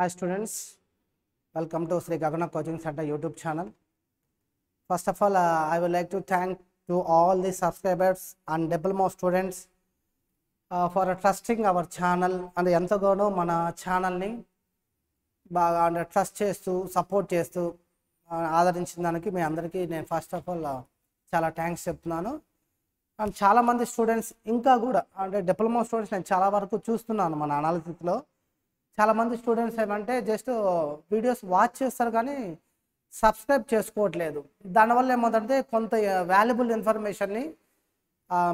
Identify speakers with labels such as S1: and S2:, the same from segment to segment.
S1: hi students welcome to Sri Gagana coaching centre YouTube channel first of all I would like to thank to all the subscribers and double more students for trusting our channel and ఎంతగానో మన ఛానల్ని బాగా అంటే trust చేస్తూ support చేస్తూ ఆదరించిన దానికి మీ అందరికీ నేను ఫస్ట్ ఆఫ్ ఆల్ చాలా థ్యాంక్స్ చెప్తున్నాను అండ్ చాలామంది స్టూడెంట్స్ ఇంకా కూడా అంటే డిప్లొమా స్టూడెంట్స్ నేను చాలా వరకు చూస్తున్నాను మన అనాలిసిస్లో చాలామంది స్టూడెంట్స్ ఏమంటే జస్ట్ వీడియోస్ వాచ్ చేస్తారు కానీ సబ్స్క్రైబ్ చేసుకోవట్లేదు దానివల్ల ఏమవుతుందంటే కొంత వాల్యుబుల్ ఇన్ఫర్మేషన్ని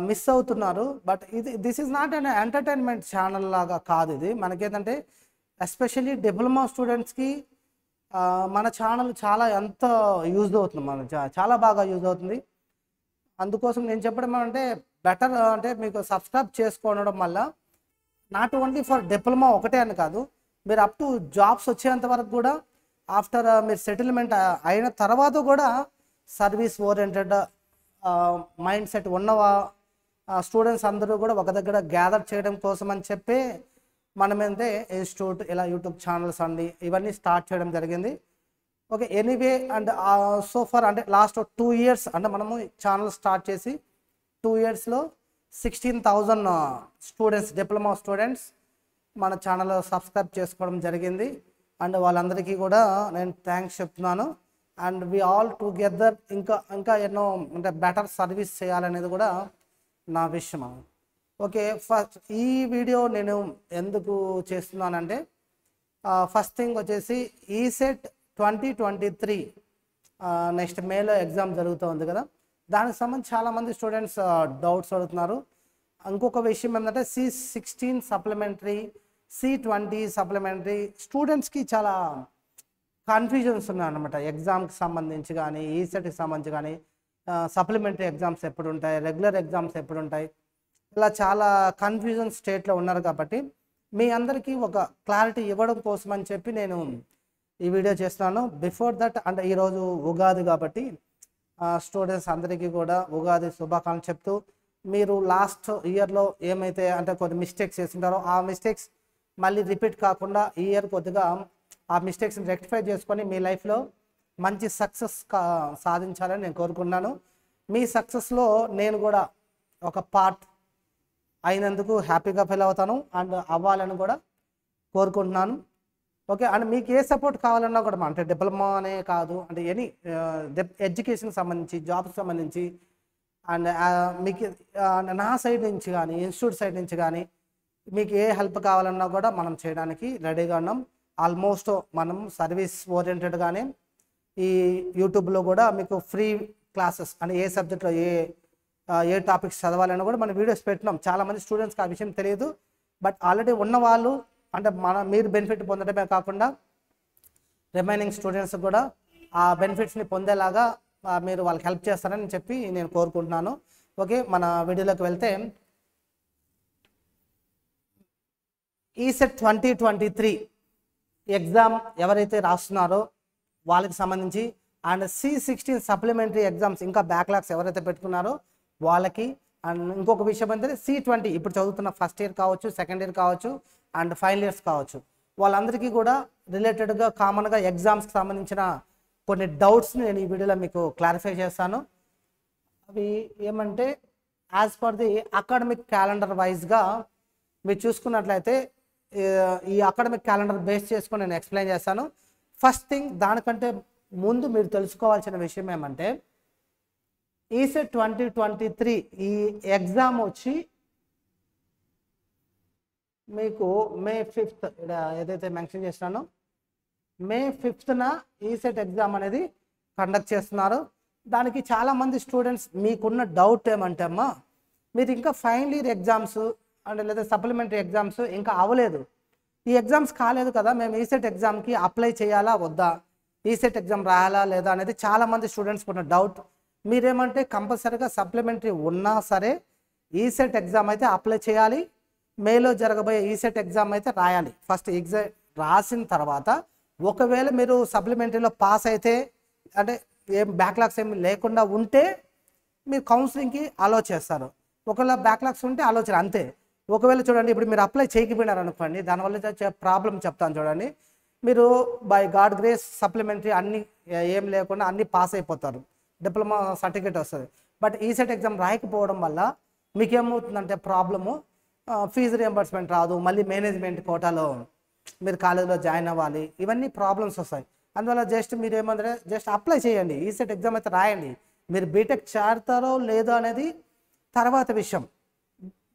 S1: మిస్ అవుతున్నారు బట్ ఇది this is not an entertainment channel లాగా కాదు ఇది మనకేంటంటే ఎస్పెషల్లీ డిప్లొమా స్టూడెంట్స్కి మన ఛానల్ చాలా ఎంత యూజ్ అవుతుంది మన చాలా బాగా యూజ్ అవుతుంది అందుకోసం నేను చెప్పడం అంటే బెటర్ అంటే మీకు సబ్స్క్రైబ్ చేసుకోవడం వల్ల నాట్ ఓన్లీ ఫర్ డిప్లొమా ఒకటే అని కాదు మీరు అప్ టు జాబ్స్ వచ్చేంత వరకు కూడా ఆఫ్టర్ uh, మీరు సెటిల్మెంట్ uh, అయిన తర్వాత కూడా సర్వీస్ ఓరియంటెడ్ మైండ్ సెట్ ఉన్న స్టూడెంట్స్ అందరూ కూడా ఒక దగ్గర గ్యాదర్ చేయడం కోసం అని చెప్పి మనమేందే ఇన్స్టిట్యూట్ ఇలా యూట్యూబ్ ఛానల్స్ అండి ఇవన్నీ స్టార్ట్ చేయడం జరిగింది okay anyway and so far అంటే లాస్ట్ టూ ఇయర్స్ అంటే మనము ఛానల్ స్టార్ట్ చేసి టూ ఇయర్స్లో sixteen thousand students diploma students మన ఛానల్ సబ్స్క్రైబ్ చేసుకోవడం జరిగింది అండ్ వాళ్ళందరికీ కూడా నేను థ్యాంక్స్ చెప్తున్నాను అండ్ వి ఆల్ టుగెదర్ ఇంకా ఇంకా ఎన్నో అంటే బెటర్ సర్వీస్ చేయాలనేది కూడా నా విషయం ఓకే ఫస్ట్ ఈ వీడియో నేను ఎందుకు చేస్తున్నానంటే ఫస్ట్ థింగ్ వచ్చేసి ECET twenty twenty three next మేలో ఎగ్జామ్ జరుగుతుంది కదా దానికి సంబంధించి చాలామంది స్టూడెంట్స్ డౌట్స్ అడుగుతున్నారు ఇంకొక విషయం ఏంటంటే C sixteen supplementary C twenty supplementary స్టూడెంట్స్కి చాలా కన్ఫ్యూజన్స్ ఉన్నాయన్నమాట ఎగ్జామ్కి సంబంధించి కానీ ఈసెట్కి e సంబంధించి కానీ సప్లిమెంటరీ ఎగ్జామ్స్ ఎప్పుడు ఉంటాయి రెగ్యులర్ ఎగ్జామ్స్ ఎప్పుడు ఉంటాయి ఇలా చాలా కన్ఫ్యూజన్ స్టేట్లో ఉన్నారు కాబట్టి మీ అందరికీ ఒక క్లారిటీ ఇవ్వడం కోసం అని చెప్పి నేను ఈ వీడియో చేస్తున్నాను బిఫోర్ దట్ అంటే ఈరోజు ఉగాది కాబట్టి స్టూడెంట్స్ అందరికీ కూడా ఉగాది శుభాకాంక్షలు చెప్తూ మీరు లాస్ట్ ఇయర్లో ఏమైతే అంటే కొన్ని మిస్టేక్స్ చేస్తుంటారో ఆ మిస్టేక్స్ మళ్ళీ రిపీట్ కాకుండా ఈ ఇయర్ కొద్దిగా ఆ మిస్టేక్స్ని రెక్టిఫై చేసుకొని మీ లైఫ్లో మంచి సక్సెస్ సాధించాలని నేను కోరుకున్నాను మీ సక్సెస్లో నేను కూడా ఒక పార్ట్ అయినందుకు హ్యాపీగా ఫీల్ అవుతాను అండ్ అవ్వాలని కూడా కోరుకుంటున్నాను ఓకే అండ్ మీకు ఏ సపోర్ట్ కావాలన్నా కూడా అంటే డిప్లొమా అనే కాదు అంటే ఎనీ ఎడ్యుకేషన్కి uh, సంబంధించి జాబ్కి సంబంధించి అండ్ uh, మీకు uh, నా సైడ్ నుంచి కానీ ఇన్స్టిట్యూట్ సైడ్ నుంచి కానీ మీకు ఏ హెల్ప్ కావాలన్నా కూడా మనం చేయడానికి రెడీగా ఉన్నాం ఆల్మోస్ట్ మనం సర్వీస్ ఓరియంటెడ్గానే ఈ యూట్యూబ్లో కూడా మీకు ఫ్రీ క్లాసెస్ అని ఏ సబ్జెక్ట్లో ఏ ఏ టాపిక్స్ చదవాలన్నా కూడా మనం వీడియోస్ పెట్టినాం చాలామంది స్టూడెంట్స్కి ఆ విషయం తెలియదు బట్ ఆల్రెడీ ఉన్నవాళ్ళు అంటే మన మీరు బెనిఫిట్ పొందడమే కాకుండా రిమైనింగ్ స్టూడెంట్స్ కూడా ఆ బెనిఫిట్స్ని పొందేలాగా మీరు వాళ్ళకి హెల్ప్ చేస్తారని చెప్పి నేను కోరుకుంటున్నాను ఓకే మన వీడియోలోకి వెళ్తే ECET twenty twenty three exam ఎవరైతే రాస్తున్నారో వాళ్ళకి సంబంధించి and C sixteen supplementary exams ఇంకా బ్యాక్లాగ్స్ ఎవరైతే పెట్టుకున్నారో వాళ్ళకి అండ్ ఇంకొక విషయం ఏంటంటే సి ట్వంటీ ఇప్పుడు చదువుతున్న ఫస్ట్ ఇయర్ కావచ్చు సెకండ్ ఇయర్ కావచ్చు అండ్ ఫైనల్ ఇయర్స్ కావచ్చు వాళ్ళందరికీ కూడా రిలేటెడ్గా కామన్గా ఎగ్జామ్స్కి సంబంధించిన కొన్ని డౌట్స్ని నేను ఈ వీడియోలో మీకు క్లారిఫై చేస్తాను అవి ఏమంటే as per the academic calendar వైజ్గా మీరు చూసుకున్నట్లయితే ఈ అకాడమిక్ క్యాలెండర్ బేస్ చేసుకొని నేను ఎక్స్ప్లెయిన్ చేస్తాను ఫస్ట్ థింగ్ దానికంటే ముందు మీరు తెలుసుకోవాల్సిన విషయం ఏమంటే ఈసెట్ ట్వంటీ ట్వంటీ త్రీ ఈ ఎగ్జామ్ వచ్చి మీకు మే ఫిఫ్త్ ఇక్కడ ఏదైతే మెన్షన్ చేసినానో మే ఫిఫ్త్న ఈసెట్ ఎగ్జామ్ అనేది కండక్ట్ చేస్తున్నారు దానికి చాలామంది స్టూడెంట్స్ మీకున్న డౌట్ ఏమంటే అమ్మా మీరు ఇంకా ఫైనల్ ఇయర్ ఎగ్జామ్స్ అంటే లేదా సప్లిమెంటరీ ఎగ్జామ్స్ ఇంకా అవ్వలేదు ఈ ఎగ్జామ్స్ కాలేదు కదా మేము ఈసెట్ ఎగ్జామ్కి అప్లై చేయాలా వద్దా ఈసెట్ e ఎగ్జామ్ రాయాలా లేదా అనేది చాలామంది స్టూడెంట్స్కి ఉన్న డౌట్ మీరేమంటే కంపల్సరీగా సప్లిమెంటరీ ఉన్నా సరే ఈసెట్ e ఎగ్జామ్ అయితే అప్లై చేయాలి మేలో జరగబోయే ఈసెట్ e ఎగ్జామ్ అయితే రాయాలి ఫస్ట్ ఎగ్జామ్ రాసిన తర్వాత ఒకవేళ మీరు సప్లిమెంటరీలో పాస్ అయితే అంటే ఏం బ్యాక్లాగ్స్ ఏమి లేకుండా ఉంటే మీరు కౌన్సిలింగ్కి అలో చేస్తారు ఒకవేళ బ్యాక్లాగ్స్ ఉంటే ఆలోచన అంతే ఒకవేళ చూడండి ఇప్పుడు మీరు అప్లై చేయకపోయినారు అనుకోండి దానివల్ల ప్రాబ్లం చెప్తాను చూడండి మీరు బై గాడ్ గ్రేస్ సప్లిమెంటరీ అన్ని ఏం లేకుండా అన్ని పాస్ అయిపోతారు డిప్లొమా సర్టిఫికేట్ వస్తుంది బట్ ఈసెట్ ఎగ్జామ్ రాయకపోవడం వల్ల మీకు ఏమవుతుందంటే ప్రాబ్లము ఫీజు రియంబర్స్మెంట్ రాదు మళ్ళీ మేనేజ్మెంట్ కోటాలో మీరు కాలేజీలో జాయిన్ అవ్వాలి ఇవన్నీ ప్రాబ్లమ్స్ వస్తాయి అందువల్ల జస్ట్ మీరు ఏమంటారు జస్ట్ అప్లై చేయండి ఈసెట్ ఎగ్జామ్ అయితే రాయండి మీరు బీటెక్ చేరుతారో లేదో అనేది తర్వాత విషయం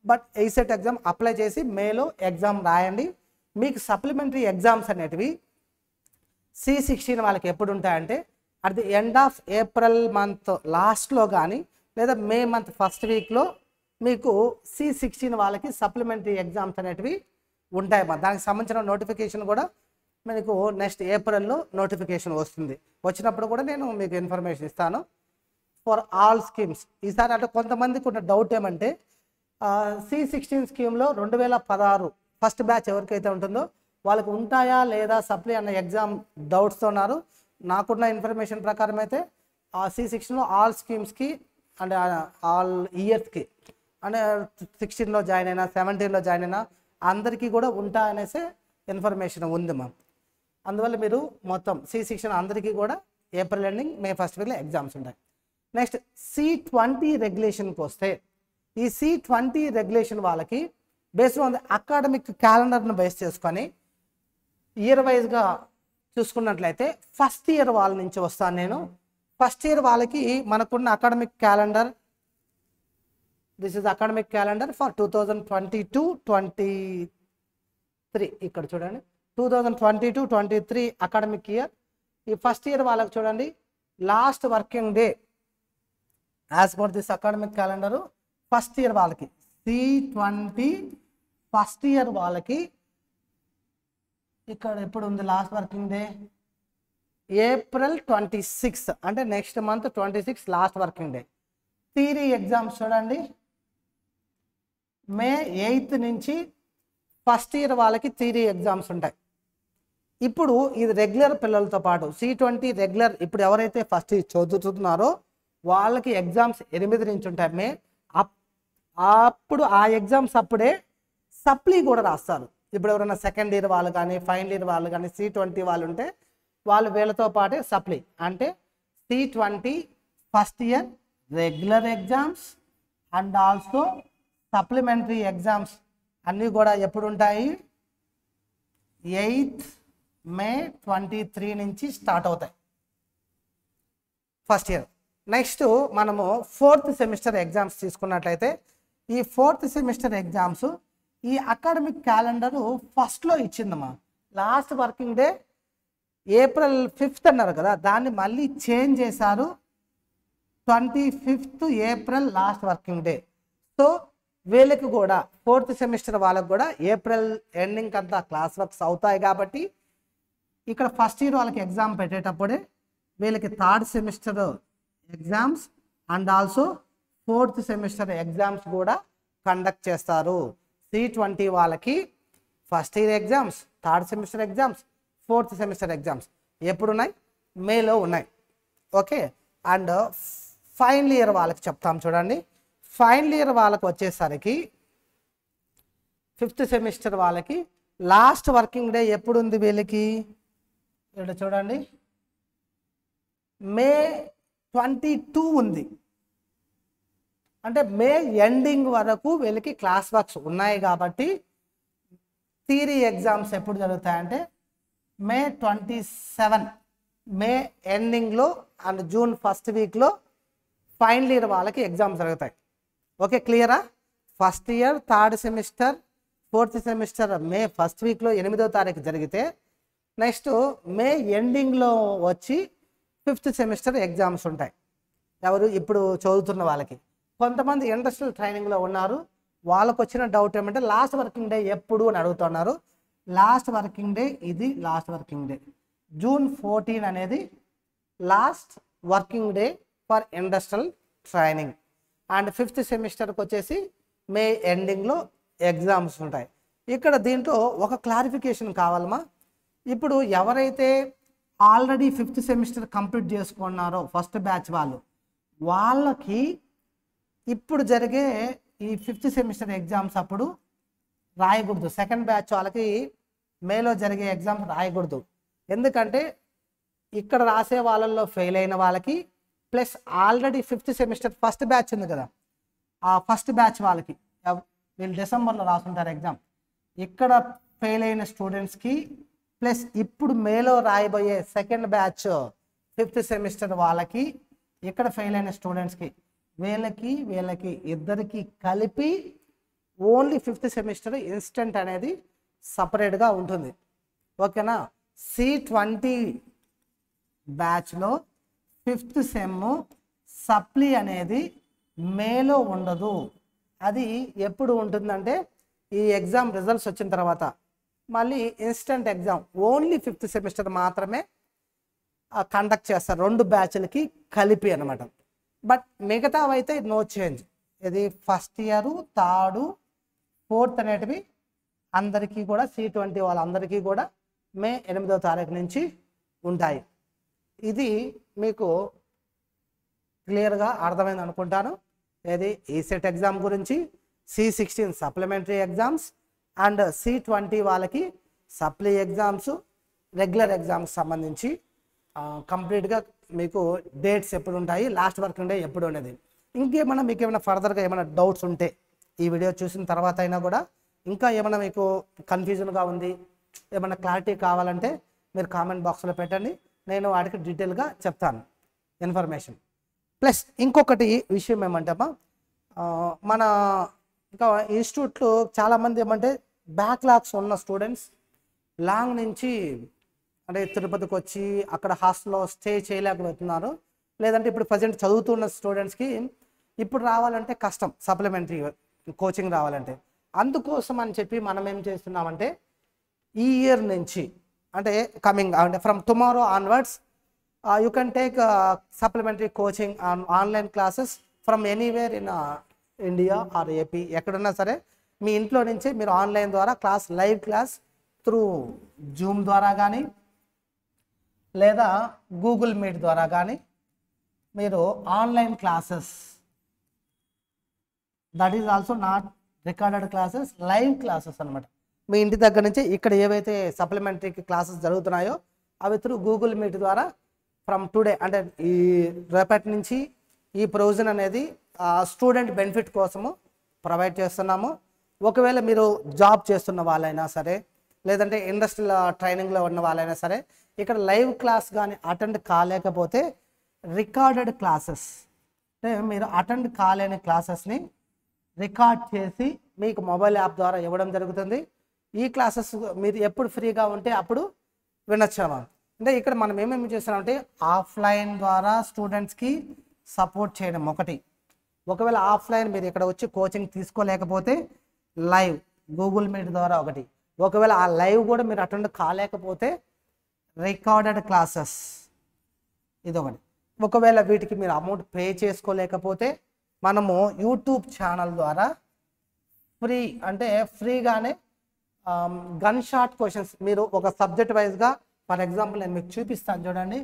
S1: బట్ ఎయిసెట్ ఎగ్జామ్ అప్లై చేసి మేలో ఎగ్జామ్ రాయండి మీకు సప్లిమెంటరీ ఎగ్జామ్స్ అనేటివి సి సిక్స్టీన్ వాళ్ళకి ఎప్పుడు ఉంటాయంటే at the end of April month లాస్ట్లో కానీ లేదా మే మంత్ ఫస్ట్ వీక్లో మీకు సి సిక్స్టీన్ వాళ్ళకి సప్లిమెంటరీ ఎగ్జామ్స్ అనేటివి ఉంటాయి దానికి సంబంధించిన నోటిఫికేషన్ కూడా మీకు నెక్స్ట్ ఏప్రిల్లో నోటిఫికేషన్ వస్తుంది వచ్చినప్పుడు కూడా నేను మీకు ఇన్ఫర్మేషన్ ఇస్తాను ఫర్ ఆల్ స్కీమ్స్ ఈసారి అంటే కొంతమందికి ఉన్న డౌట్ ఏమంటే సి సిక్స్టీన్ స్కీమ్లో రెండు వేల పదహారు ఫస్ట్ బ్యాచ్ ఎవరికైతే ఉంటుందో వాళ్ళకు ఉంటాయా లేదా సప్లై అన్న ఎగ్జామ్ డౌట్స్తో ఉన్నారు నాకున్న ఇన్ఫర్మేషన్ ప్రకారం అయితే ఆ సి సిక్స్టీన్లో ఆల్ స్కీమ్స్కి అండ్ ఆల్ ఇయర్స్కి అంటే సిక్స్టీన్లో జాయిన్ అయినా సెవెంటీన్లో జాయిన్ అయినా అందరికీ కూడా ఉంటా అనేసి ఇన్ఫర్మేషన్ ఉంది మ్యామ్ అందువల్ల మీరు మొత్తం సి సిక్స్టీన్ అందరికీ కూడా ఏప్రిల్ ఎండింగ్ మే ఫస్ట్ వీక్లో ఎగ్జామ్స్ ఉంటాయి నెక్స్ట్ సి ట్వంటీ రెగ్యులేషన్కి వస్తే ఈ సి ట్వంటీ రెగ్యులేషన్ వాళ్ళకి బేస్డ్ ఆన్ అకాడమిక్ క్యాలెండర్ను బేస్ చేసుకొని ఇయర్ వైజ్గా చూసుకున్నట్లయితే ఫస్ట్ ఇయర్ వాళ్ళ నుంచి వస్తాను నేను ఫస్ట్ ఇయర్ వాళ్ళకి మనకున్న academic calendar this is academic calendar for two thousand twenty two twenty three ఇక్కడ చూడండి two thousand twenty two twenty three academic year ఈ ఫస్ట్ ఇయర్ వాళ్ళకి చూడండి last working day as per this academic calendar first year వాళ్ళకి C twenty first year వాళ్ళకి ఇక్కడ ఎప్పుడు ఉంది last working day April twenty six అంటే next month twenty six last working day theory exams చూడండి May eighth నుంచి first year వాళ్ళకి theory exams ఉంటాయి ఇప్పుడు ఇది రెగ్యులర్ పిల్లలతో పాటు సి ట్వంటీ రెగ్యులర్ ఇప్పుడు ఎవరైతే ఫస్ట్ ఇయర్ చదువుతున్నారో వాళ్ళకి ఎగ్జామ్స్ ఎనిమిది నుంచి ఉంటాయి మే అప్పుడు ఆ ఎగ్జామ్స్ అప్పుడే సప్లీ కూడా రాస్తారు ఇప్పుడు ఎవరైనా సెకండ్ ఇయర్ వాళ్ళు కానీ ఫైనల్ ఇయర్ వాళ్ళు కానీ సి ట్వంటీ వాళ్ళు ఉంటే వాళ్ళు వీళ్ళతో పాటే సప్లీ అంటే C twenty first year regular exams and also supplementary exams అన్నీ కూడా ఎప్పుడు ఉంటాయి ఎయిత్ మే ట్వంటీ త్రీ నుంచి స్టార్ట్ అవుతాయి ఫస్ట్ ఇయర్ నెక్స్ట్ మనము ఫోర్త్ సెమిస్టర్ ఎగ్జామ్స్ తీసుకున్నట్లయితే ఈ ఫోర్త్ సెమిస్టర్ ఎగ్జామ్స్ ఈ అకాడమిక్ క్యాలెండరు ఫస్ట్లో ఇచ్చిందమ్మా last working day April fifth అన్నారు కదా దాన్ని మళ్ళీ చేంజ్ చేశారు twenty fifth April last working day so వీళ్ళకి కూడా ఫోర్త్ సెమిస్టర్ వాళ్ళకి కూడా ఏప్రిల్ ఎండింగ్ అంతా క్లాస్ వర్క్స్ అవుతాయి కాబట్టి ఇక్కడ ఫస్ట్ ఇయర్ వాళ్ళకి ఎగ్జామ్ పెట్టేటప్పుడే వీళ్ళకి third semester exams and also fourth semester exams కూడా కండక్ట్ చేస్తారు సి ట్వంటీ వాళ్ళకి first year exams third semester exams fourth semester exams ఎప్పుడున్నాయి మేలో ఉన్నాయి ఓకే అండ్ ఫైనల్ ఇయర్ వాళ్ళకి చెప్తాం చూడండి ఫైనల్ ఇయర్ వాళ్ళకి వచ్చేసరికి ఫిఫ్త్ సెమిస్టర్ వాళ్ళకి లాస్ట్ వర్కింగ్ డే ఎప్పుడు ఉంది వీళ్ళకి ఇక్కడ చూడండి మే ట్వంటీ టూ ఉంది అంటే మే ఎండింగ్ వరకు వీళ్ళకి క్లాస్ వర్క్స్ ఉన్నాయి కాబట్టి థీరీ ఎగ్జామ్స్ ఎప్పుడు జరుగుతాయంటే మే ట్వంటీ సెవెన్ మే ఎండింగ్లో అండ్ జూన్ ఫస్ట్ వీక్లో ఫైనల్ ఇయర్ వాళ్ళకి ఎగ్జామ్స్ జరుగుతాయి ఓకే క్లియరా first year third semester fourth semester May first వీక్లో ఎనిమిదో తారీఖు జరిగితే నెక్స్ట్ మే ఎండింగ్లో వచ్చి ఫిఫ్త్ సెమిస్టర్ ఎగ్జామ్స్ ఉంటాయి ఎవరు ఇప్పుడు చదువుతున్న వాళ్ళకి కొంతమంది ఇండస్ట్రియల్ ట్రైనింగ్లో ఉన్నారు వాళ్ళకు వచ్చిన డౌట్ ఏమంటే లాస్ట్ వర్కింగ్ డే ఎప్పుడు అని అడుగుతున్నారు లాస్ట్ వర్కింగ్ డే ఇది last working day June fourteen అనేది last working day for industrial training and fifth సెమిస్టర్కి వచ్చేసి మే ఎండింగ్లో ఎగ్జామ్స్ ఉంటాయి ఇక్కడ దీంట్లో ఒక క్లారిఫికేషన్ కావాలమ్మా ఇప్పుడు ఎవరైతే ఆల్రెడీ ఫిఫ్త్ సెమిస్టర్ కంప్లీట్ చేసుకున్నారో ఫస్ట్ బ్యాచ్ వాళ్ళు వాళ్ళకి ఇప్పుడు జరిగే ఈ ఫిఫ్త్ సెమిస్టర్ ఎగ్జామ్స్ అప్పుడు రాయకూడదు సెకండ్ బ్యాచ్ వాళ్ళకి మేలో జరిగే ఎగ్జామ్స్ రాయకూడదు ఎందుకంటే ఇక్కడ రాసే వాళ్ళల్లో ఫెయిల్ అయిన వాళ్ళకి plus already fifth semester first batch ఉంది కదా ఆ ఫస్ట్ బ్యాచ్ వాళ్ళకి వీళ్ళు డిసెంబర్లో రాసుంటారు ఎగ్జామ్ ఇక్కడ ఫెయిల్ అయిన స్టూడెంట్స్కి ప్లస్ ఇప్పుడు మేలో రాయబోయే సెకండ్ బ్యాచ్ ఫిఫ్త్ సెమిస్టర్ వాళ్ళకి ఇక్కడ ఫెయిల్ అయిన స్టూడెంట్స్కి వీళ్ళకి వీళ్ళకి ఇద్దరికి కలిపి ఓన్లీ ఫిఫ్త్ సెమిస్టర్ ఇన్స్టెంట్ అనేది సపరేట్గా ఉంటుంది ఓకేనా సి ట్వంటీ బ్యాచ్లో ఫిఫ్త్ సెమ్ సప్లీ అనేది మేలో ఉండదు అది ఎప్పుడు ఉంటుందంటే ఈ ఎగ్జామ్ రిజల్ట్స్ వచ్చిన తర్వాత మళ్ళీ instant exam only fifth semester మాత్రమే కండక్ట్ చేస్తారు రెండు బ్యాచ్లకి కలిపి అనమాట బట్ మిగతా అయితే నో చేంజ్ ఇది ఫస్ట్ ఇయర్ థర్డ్ ఫోర్త్ అనేటివి అందరికీ కూడా సి ట్వంటీ వాళ్ళందరికీ కూడా మే ఎనిమిదవ తారీఖు నుంచి ఉంటాయి ఇది మీకు క్లియర్గా అర్థమైంది అనుకుంటాను ఏది ఈసెట్ e ఎగ్జామ్ గురించి C sixteen supplementary exams and C twenty వాళ్ళకి సప్లీ ఎగ్జామ్స్ రెగ్యులర్ ఎగ్జామ్స్ సంబంధించి కంప్లీట్గా మీకు డేట్స్ ఎప్పుడు ఉంటాయి లాస్ట్ వర్క్ ఉండే ఎప్పుడు ఉండేది ఇంకేమైనా మీకు ఏమైనా ఫర్దర్గా ఏమైనా డౌట్స్ ఉంటే ఈ వీడియో చూసిన తర్వాత అయినా కూడా ఇంకా ఏమైనా మీకు కన్ఫ్యూజన్గా ఉంది ఏమైనా క్లారిటీ కావాలంటే మీరు కామెంట్ బాక్స్లో పెట్టండి నేను వాటికి డీటెయిల్గా చెప్తాను ఇన్ఫర్మేషన్ ప్లస్ ఇంకొకటి విషయం ఏమంటే మన ఇంకా ఇన్స్టిట్యూట్లో చాలామంది ఏమంటే బ్యాక్లాగ్స్ ఉన్న స్టూడెంట్స్ లాంగ్ నుంచి అంటే తిరుపతికి వచ్చి అక్కడ హాస్టల్లో స్టే చేయలేకపోతున్నారు లేదంటే ఇప్పుడు ప్రజెంట్ చదువుతున్న స్టూడెంట్స్కి ఇప్పుడు రావాలంటే కష్టం సప్లిమెంటరీ కోచింగ్ రావాలంటే అందుకోసం అని చెప్పి మనం ఏం చేస్తున్నామంటే ఈ ఇయర్ నుంచి అంటే కమింగ్ అంటే from tomorrow onwards you can take supplementary coaching on online classes from anywhere in India or AP ఎక్కడున్నా సరే మీ ఇంట్లో నుంచే మీరు ఆన్లైన్ ద్వారా class live class through Zoom ద్వారా కానీ లేదా గూగుల్ మీట్ ద్వారా కానీ మీరు online classes that is also not recorded classes live classes అనమాట మీ ఇంటి దగ్గర నుంచి ఇక్కడ ఏవైతే సప్లిమెంటరీ క్లాసెస్ జరుగుతున్నాయో అవి త్రూ గూగుల్ మీట్ ద్వారా ఫ్రమ్ టుడే అంటే ఈ రేపటి నుంచి ఈ ప్రొవిజన్ అనేది స్టూడెంట్ బెనిఫిట్ కోసము ప్రొవైడ్ చేస్తున్నాము ఒకవేళ మీరు జాబ్ చేస్తున్న వాళ్ళైనా సరే లేదంటే ఇండస్ట్రియల్ ట్రైనింగ్లో ఉన్న వాళ్ళైనా సరే ఇక్కడ లైవ్ క్లాస్ కానీ అటెండ్ కాలేకపోతే రికార్డెడ్ క్లాసెస్ అంటే మీరు అటెండ్ కాలేని క్లాసెస్ని రికార్డ్ చేసి మీకు మొబైల్ యాప్ ద్వారా ఇవ్వడం జరుగుతుంది ఈ క్లాసెస్ మీరు ఎప్పుడు ఫ్రీగా ఉంటే అప్పుడు వినొచ్చు అంటే ఇక్కడ మనం ఏమేమి చేస్తున్నామంటే ఆఫ్లైన్ ద్వారా స్టూడెంట్స్కి సపోర్ట్ చేయడం ఒకటి ఒకవేళ ఆఫ్లైన్ మీరు ఇక్కడ వచ్చి కోచింగ్ తీసుకోలేకపోతే లైవ్ గూగుల్ మీట్ ద్వారా ఒకటి ఒకవేళ ఆ లైవ్ కూడా మీరు అటెండ్ కాలేకపోతే రికార్డెడ్ క్లాసెస్ ఇదొకటి ఒకవేళ వీటికి మీరు అమౌంట్ పే చేసుకోలేకపోతే మనము యూట్యూబ్ ఛానల్ ద్వారా ఫ్రీ అంటే ఫ్రీగానే గన్ షాట్ క్వశ్చన్స్ మీరు ఒక సబ్జెక్ట్ వైజ్గా ఫర్ ఎగ్జాంపుల్ నేను మీకు చూపిస్తాను చూడండి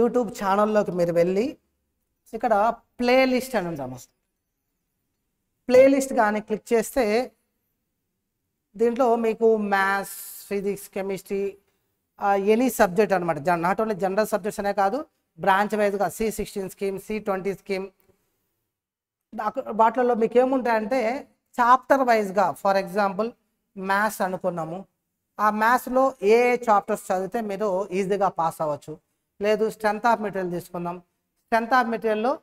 S1: యూట్యూబ్ ఛానల్లోకి మీరు వెళ్ళి ఇక్కడ ప్లేలిస్ట్ అని ఉంటాము ప్లేలిస్ట్ కానీ క్లిక్ చేస్తే దీంట్లో మీకు maths physics chemistry any subject అనమాట నాట్ ఓన్లీ జనరల్ సబ్జెక్ట్స్ అనే కాదు బ్రాంచ్ వైజ్గా C sixteen scheme C twenty scheme వాటిలో మీకు ఏముంటాయంటే చాప్టర్ వైజ్గా ఫర్ ఎగ్జాంపుల్ మ్యాథ్స్ అనుకున్నాము ఆ మ్యాథ్స్లో ఏ చాప్టర్స్ చదివితే మీరు ఈజీగా పాస్ అవ్వచ్చు లేదు స్ట్రెంత్ ఆఫ్ మెటీరియల్ తీసుకుందాం స్ట్రెంత్ ఆఫ్ మెటీరియల్లో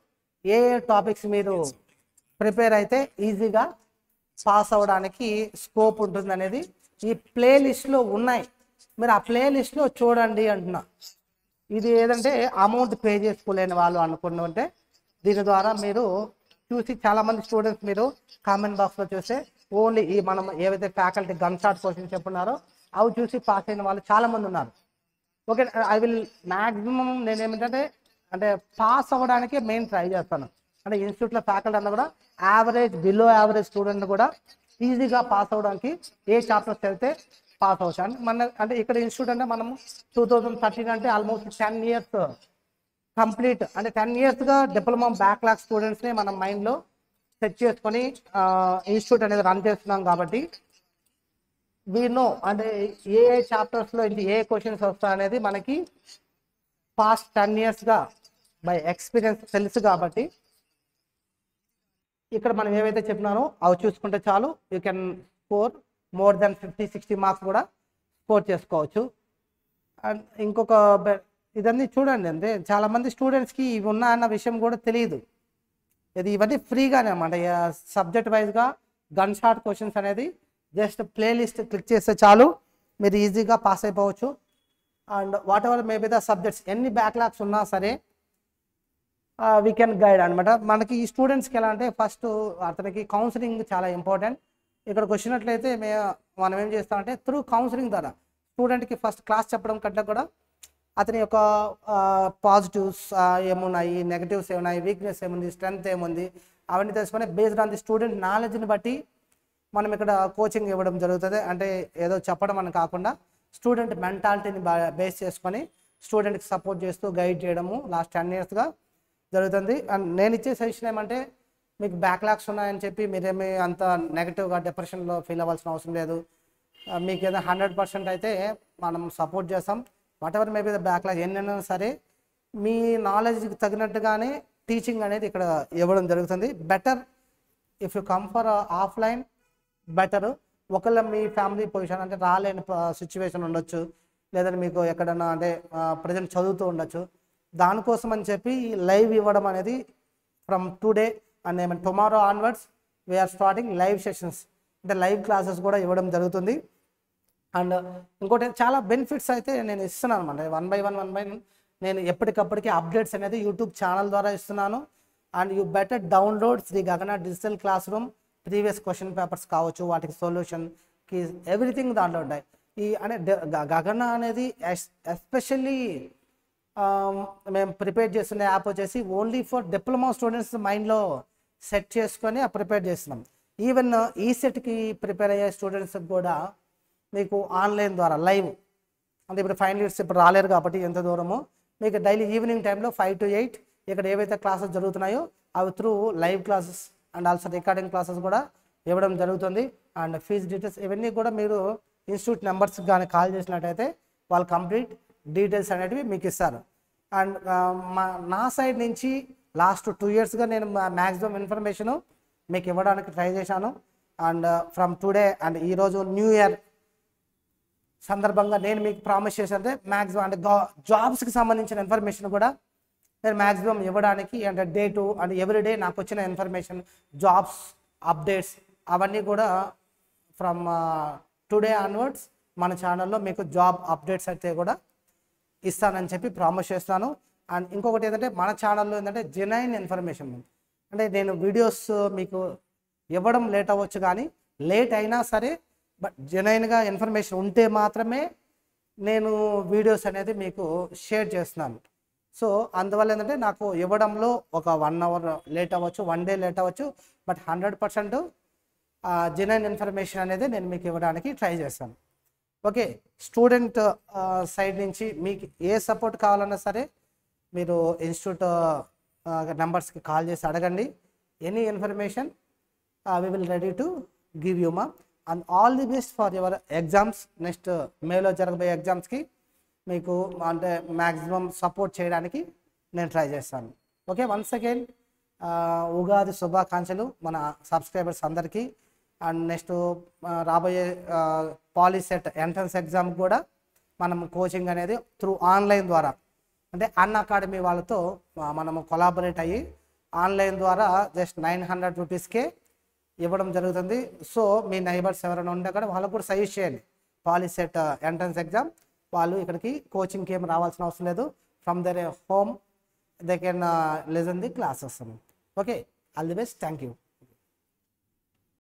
S1: ఏ టాపిక్స్ మీరు ప్రిపేర్ అయితే ఈజీగా పాస్ అవడానికి స్కోప్ ఉంటుంది అనేది ఈ ప్లే లిస్ట్లో ఉన్నాయి మీరు ఆ ప్లే లిస్ట్లో చూడండి అంటున్నా ఇది ఏదంటే అమౌంట్ పే చేసుకోలేని వాళ్ళు అనుకుంటుంటే దీని ద్వారా మీరు చూసి చాలామంది స్టూడెంట్స్ మీరు కామెంట్ బాక్స్లో చూస్తే ఓన్లీ ఈ మనం ఏవైతే ఫ్యాకల్టీ గన్ షాట్ కోసం చెప్పున్నారో అవి చూసి పాస్ అయిన వాళ్ళు చాలామంది ఉన్నారు ఓకే ఐ విల్ మ్యాక్సిమం నేను ఏమిటంటే అంటే పాస్ అవ్వడానికి మెయిన్ ట్రై చేస్తాను అంటే ఇన్స్టిట్యూట్లో ఫ్యాకల్టీ అంతా కూడా యావరేజ్ బిలో యావరేజ్ స్టూడెంట్ కూడా ఈజీగా పాస్ అవడానికి ఏ చాప్టర్స్ అయితే పాస్ అవచ్చు అంటే మన అంటే ఇక్కడ ఇన్స్టిట్యూట్ అంటే మనం టూ థౌజండ్ థర్టీన్ అంటే ఆల్మోస్ట్ టెన్ ఇయర్స్ కంప్లీట్ అంటే టెన్ ఇయర్స్గా డిప్లొమా బ్యాక్ లాగ్ స్టూడెంట్స్ని మనం మైండ్లో సెట్ చేసుకొని ఇన్స్టిట్యూట్ అనేది రన్ చేస్తున్నాం కాబట్టి వీ నో అంటే ఏ ఏ చాప్టర్స్లో ఇది ఏ క్వశ్చన్స్ వస్తాయనేది అనేది మనకి పాస్ట్ టెన్ ఇయర్స్గా బై ఎక్స్పీరియన్స్ తెలుసు కాబట్టి ఇక్కడ మనం ఏవైతే చెప్పినానో అవి చూసుకుంటే చాలు you can score more than fifty sixty marks కూడా స్కోర్ చేసుకోవచ్చు అండ్ ఇంకొక ఇదన్నీ చూడండి అంటే చాలామంది స్టూడెంట్స్కి ఇవి ఉన్నా అన్న విషయం కూడా తెలియదు ఇది ఇవన్నీ ఫ్రీగానే అనమాట సబ్జెక్ట్ వైజ్గా గన్ షాట్ క్వశ్చన్స్ అనేది జస్ట్ ప్లేలిస్ట్ క్లిక్ చేస్తే చాలు మీరు ఈజీగా పాస్ అయిపోవచ్చు and whatever maybe the subjects ఎన్ని బ్యాక్లాగ్స్ ఉన్నా సరే వీ కెన్ గైడ్ అనమాట మనకి ఈ స్టూడెంట్స్కి ఎలా అంటే ఫస్ట్ అతనికి కౌన్సిలింగ్ చాలా ఇంపార్టెంట్ ఇక్కడికి వచ్చినట్లయితే మేము మనం ఏం చేస్తామంటే త్రూ కౌన్సిలింగ్ ద్వారా స్టూడెంట్కి ఫస్ట్ క్లాస్ చెప్పడం కంటే కూడా అతని యొక్క పాజిటివ్స్ ఏమున్నాయి నెగటివ్స్ ఏమున్నాయి వీక్నెస్ ఏముంది స్ట్రెంగ్త్ ఏముంది అవన్నీ తెలుసుకొని బేస్డ్ ఆన్ ది స్టూడెంట్ నాలెడ్జ్ని బట్టి మనం ఇక్కడ కోచింగ్ ఇవ్వడం జరుగుతుంది అంటే ఏదో చెప్పడం అని కాకుండా స్టూడెంట్ మెంటాలిటీని బేస్ చేసుకొని స్టూడెంట్కి సపోర్ట్ చేస్తూ గైడ్ చేయడము లాస్ట్ టెన్ ఇయర్స్గా జరుగుతుంది అండ్ నేను ఇచ్చే సజెషన్ ఏమంటే మీకు బ్యాక్లాగ్స్ ఉన్నాయని చెప్పి మీరేమీ అంత నెగిటివ్గా డిప్రెషన్లో ఫీల్ అవ్వాల్సిన అవసరం లేదు మీకు ఏదైనా హండ్రెడ్ పర్సెంట్ అయితే మనం సపోర్ట్ చేస్తాం whatever maybe the backlog ఎన్నైనా సరే మీ నాలెడ్జ్కి తగినట్టుగానే టీచింగ్ అనేది ఇక్కడ ఇవ్వడం జరుగుతుంది better if you come for offline better ఒకళ్ళ మీ ఫ్యామిలీ పొజిషన్ అంటే రాలేని సిచ్యువేషన్ ఉండొచ్చు లేదంటే మీకు ఎక్కడన్నా అంటే ప్రజెంట్ చదువుతూ ఉండొచ్చు దానికోసం అని చెప్పి లైవ్ ఇవ్వడం అనేది from today and I mean tomorrow onwards we are starting live sessions అంటే లైవ్ క్లాసెస్ కూడా ఇవ్వడం జరుగుతుంది అండ్ ఇంకోటి చాలా బెనిఫిట్స్ అయితే నేను ఇస్తున్నాను అనమాట one by one one by నేను ఎప్పటికప్పటికి అప్డేట్స్ అనేది యూట్యూబ్ ఛానల్ ద్వారా ఇస్తున్నాను and you better download Shri Gagana digital class previous question papers కావచ్చు వాటికి సొల్యూషన్ కి ఎవ్రీథింగ్ దాంట్లో ఉంటాయి ఈ అంటే గగన అనేది ఎస్ ఎస్పెషల్లీ మేము ప్రిపేర్ చేస్తున్న యాప్ వచ్చేసి ఓన్లీ ఫర్ డిప్లొమా స్టూడెంట్స్ మైండ్లో సెట్ చేసుకొని ప్రిపేర్ చేస్తున్నాం ఈవెన్ ఈ సెట్కి ప్రిపేర్ అయ్యే స్టూడెంట్స్కి కూడా మీకు ఆన్లైన్ ద్వారా లైవ్ అంటే ఇప్పుడు ఫైనల్ ఇయర్స్ ఇప్పుడు రాలేరు కాబట్టి ఎంత దూరము మీకు డైలీ ఈవినింగ్ టైంలో ఫైవ్ టు ఎయిట్ ఇక్కడ ఏవైతే క్లాసెస్ జరుగుతున్నాయో అవి through live classes and also recording classes కూడా ఇవ్వడం జరుగుతుంది అండ్ ఫీజు డీటెయిల్స్ ఇవన్నీ కూడా మీరు ఇన్స్టిట్యూట్ నెంబర్స్కి కానీ కాల్ చేసినట్టయితే వాళ్ళు కంప్లీట్ డీటెయిల్స్ అనేటివి మీకు ఇస్తారు అండ్ మా నా సైడ్ నుంచి లాస్ట్ టూ ఇయర్స్గా నేను మ్యాక్సిమం ఇన్ఫర్మేషను మీకు ఇవ్వడానికి ట్రై చేశాను అండ్ ఫ్రమ్ టుడే అండ్ ఈరోజు న్యూ ఇయర్ సందర్భంగా నేను మీకు ప్రామిస్ చేసేది మ్యాక్సిమం అంటే జాబ్స్కి సంబంధించిన ఇన్ఫర్మేషన్ కూడా నేను మ్యాక్సిమం ఇవ్వడానికి and day to and everyday నాకు వచ్చిన ఇన్ఫర్మేషన్ జాబ్స్ అప్డేట్స్ అవన్నీ కూడా ఫ్రమ్ టుడే ఆన్వర్డ్స్ మన ఛానల్లో మీకు జాబ్ అప్డేట్స్ అయితే కూడా ఇస్తానని చెప్పి ప్రామిస్ చేస్తాను అండ్ ఇంకొకటి ఏంటంటే మన ఛానల్లో ఏంటంటే జెనైన్ ఇన్ఫర్మేషన్ అంటే నేను వీడియోస్ మీకు ఇవ్వడం లేట్ అవ్వచ్చు కానీ లేట్ అయినా సరే బట్ జెనైన్గా ఇన్ఫర్మేషన్ ఉంటే మాత్రమే నేను వీడియోస్ అనేది మీకు షేర్ చేస్తున్నాను సో అందువల్ల ఏంటంటే నాకు ఇవ్వడంలో ఒక వన్ అవర్ లేట్ అవ్వచ్చు వన్ డే లేట్ అవ్వచ్చు but hundred percent genuine information అనేది నేను మీకు ఇవ్వడానికి ట్రై చేస్తాను ఓకే స్టూడెంట్ సైడ్ నుంచి మీకు ఏ సపోర్ట్ కావాలన్నా సరే మీరు ఇన్స్టిట్యూట్ నెంబర్స్కి కాల్ చేసి అడగండి any information we will ready to give you మా and all the best for your exams next మేలో జరగబోయే ఎగ్జామ్స్కి మీకు అంటే మ్యాక్సిమం సపోర్ట్ చేయడానికి నేను ట్రై చేస్తాను ఓకే వన్స్ అగైన్ ఉగాది శుభాకాంక్షలు మన సబ్స్క్రైబర్స్ అందరికీ అండ్ నెక్స్ట్ రాబోయే పాలిసెట్ ఎంట్రన్స్ ఎగ్జామ్ కూడా మనం కోచింగ్ అనేది త్రూ ఆన్లైన్ ద్వారా అంటే అన్ అకాడమీ వాళ్ళతో మనము కొలాబరేట్ అయ్యి ఆన్లైన్ ద్వారా జస్ట్ నైన్ హండ్రెడ్ రూపీస్కే ఇవ్వడం జరుగుతుంది సో మీ నైబర్స్ ఎవరైనా ఉంటే అక్కడ వాళ్ళకు కూడా సజెస్ట్ చేయండి పాలిసెట్ ఎంట్రన్స్ ఎగ్జామ్ వాళ్ళు ఇక్కడికి కోచింగ్కి ఏం రావాల్సిన అవసరం లేదు from their home they can listen the classes okay all the best thank you